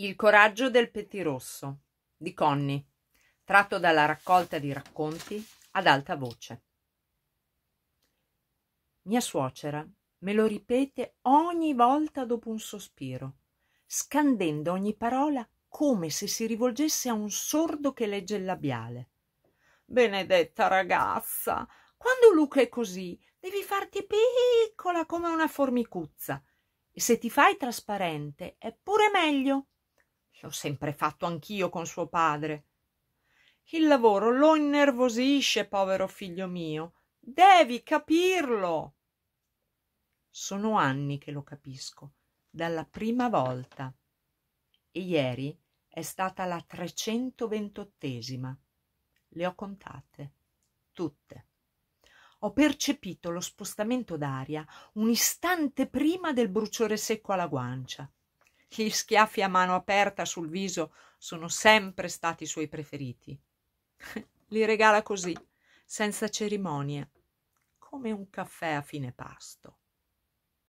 Il coraggio del pettirosso di Conny, tratto dalla raccolta di racconti ad alta voce. Mia suocera me lo ripete ogni volta dopo un sospiro, scandendo ogni parola come se si rivolgesse a un sordo che legge il labiale. Benedetta ragazza, quando Luca è così, devi farti piccola come una formicuzza. E se ti fai trasparente è pure meglio. L'ho sempre fatto anch'io con suo padre. Il lavoro lo innervosisce, povero figlio mio. Devi capirlo. Sono anni che lo capisco, dalla prima volta. E ieri è stata la trecentoventottesima. Le ho contate tutte. Ho percepito lo spostamento d'aria un istante prima del bruciore secco alla guancia. Gli schiaffi a mano aperta sul viso sono sempre stati i suoi preferiti. Li regala così, senza cerimonie, come un caffè a fine pasto.